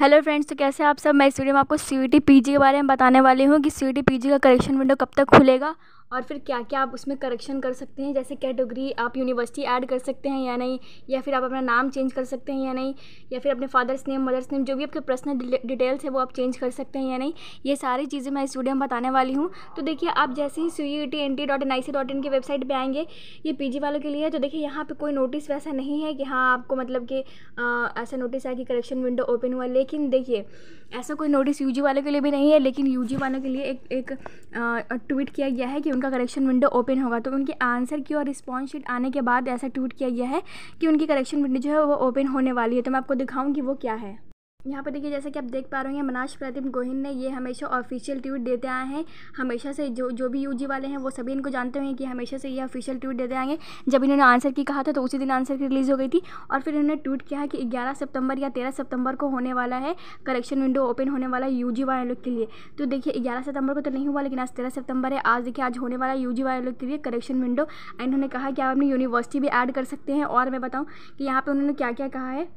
hello friends तो कैसे आप सब मैं इस वीडियो में आपको सी ई टी पी जी के बारे में बताने वाली हूँ कि सी ई टी पी जी का करेक्शन विंडो कब तक खुलेगा और फिर क्या क्या आप उसमें करेक्शन कर सकते हैं जैसे कैटेगरी आप यूनिवर्सिटी ऐड कर सकते हैं या नहीं या फिर आप अपना नाम चेंज कर सकते हैं या नहीं या फिर अपने फादर्स नेम मदर्स नेम जो भी आपके पर्सनल डिटेल्स है वो आप चेंज कर सकते हैं या नहीं ये सारी चीज़ें मैं इस वीडियो में बताने वाली हूँ तो देखिए आप जैसे ही C U T N T dot N I C dot in की वेबसाइट पर आएंगे ये पी जी वालों के लिए तो देखिए यहाँ पर कोई नोटिस वैसा नहीं है कि हाँ आपको मतलब कि ऐसा नोटिस आया कि करेक्शन विंडो ओपन हुआ लेकिन देखिए ऐसा कोई नोटिस यूजी वालों के लिए भी नहीं है लेकिन यूजी वालों के लिए एक एक ट्वीट किया गया है कि उनका करेक्शन विंडो ओपन होगा तो उनके आंसर की और रिस्पॉन्स शीट आने के बाद ऐसा ट्वीट किया गया है कि उनकी करेक्शन विंडो जो है वो ओपन होने वाली है तो मैं आपको दिखाऊँ कि वो क्या है यहाँ पर देखिए जैसे कि आप देख पा रहे हैं मनाज प्रदीप गोहिन ने ये हमेशा ऑफिशियल ट्वीट देते आए हैं हमेशा से जो जो भी यूजी वाले हैं वो सभी इनको जानते हुए कि हमेशा से ये ऑफिशियल ट्वीट देते आएंगे जब इन्होंने आंसर की कहा था तो उसी दिन आंसर की रिलीज़ हो गई थी और फिर इन्होंने ट्वीट किया कि ग्यारह सितंबर या तेरह सितंबर को होने वाला है करेक्शन विंडो ओपन होने वाला है यू वाले लोग के लिए तो देखिए ग्यारह सितंबर को तो नहीं हुआ लेकिन आज तेरह सितंबर है आज देखिए आज होने वाला है यू वाले लोग के लिए करेक्शन विंडो इन्होंने कहा कि आप अपनी यूनिवर्सिटी भी ऐड कर सकते हैं और मैं बताऊँ कि यहाँ पर उन्होंने क्या क्या कहा है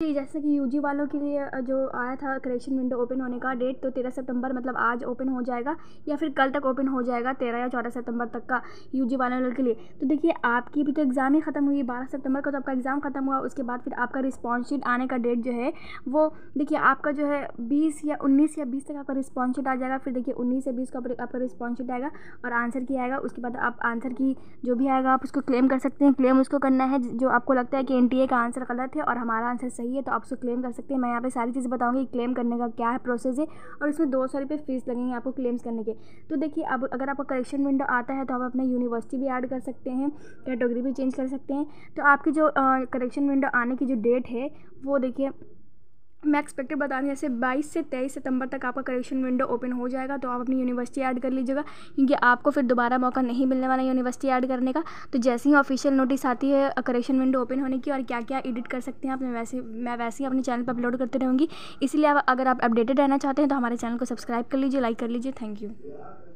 जी जैसे कि यूजी वालों के लिए जो आया था करेक्शन विंडो ओपन होने का डेट तो तेरह सितंबर मतलब आज ओपन हो जाएगा या फिर कल तक ओपन हो जाएगा तेरह या चौदह सितंबर तक का यूजी वालों के लिए तो देखिए आपकी भी तो एग्ज़ाम ही ख़त्म हुई बारह सितंबर का तो आपका एग्ज़ाम ख़त्म हुआ उसके बाद फिर आपका रिस्पॉन्स शीट आने का डेट जो है वो देखिए आपका जो है बीस या उन्नीस या बीस तक आपका रिस्पॉन्स शीट आ जाएगा फिर देखिए उन्नीस या बीस का आपका रिस्पॉन्स शीट आएगा और आंसर की आएगा उसके बाद आप आंसर की जो भी आएगा आप उसको क्लेम कर सकते हैं क्लेम उसको करना है जो आपको लगता है कि एन का आंसर गलत है और हमारा आंसर सही चाहिए तो आप उसको क्लेम कर सकते हैं मैं यहाँ पे सारी चीज़ें बताऊँगी क्लेम करने का क्या है प्रोसेस है और उसमें दो सौ रुपये फ़ीस लगेंगे आपको क्लेम्स करने के तो देखिए अब अगर आपका करेक्शन विंडो आता है तो आप अपना यूनिवर्सिटी भी ऐड कर सकते हैं कैटेगरी भी चेंज कर सकते हैं तो आपकी जो करेक्शन विंडो आने की जो डेट है वो देखिए मैं एक्सपेक्टेड बता दें ऐसे 22 से 23 सितंबर तक आपका करेक्शन विंडो ओपन हो जाएगा तो आप अपनी यूनिवर्सिटी ऐड कर लीजिएगा क्योंकि आपको फिर दोबारा मौका नहीं मिलने वाला यूनिवर्सिटी ऐड करने का तो जैसे ही ऑफिशियल नोटिस आती है करेक्शन विंडो ओपन होने की और क्या क्या एडिट कर सकते हैं आप मैं वैसे मैं वैसे ही अपने चैनल पर अपलोड करते रहूँगी इसलिए अगर आप अपडेटेड रहना चाहते हैं तो हमारे चैनल को सब्सक्राइब कर लीजिए लाइक कर लीजिए थैंक यू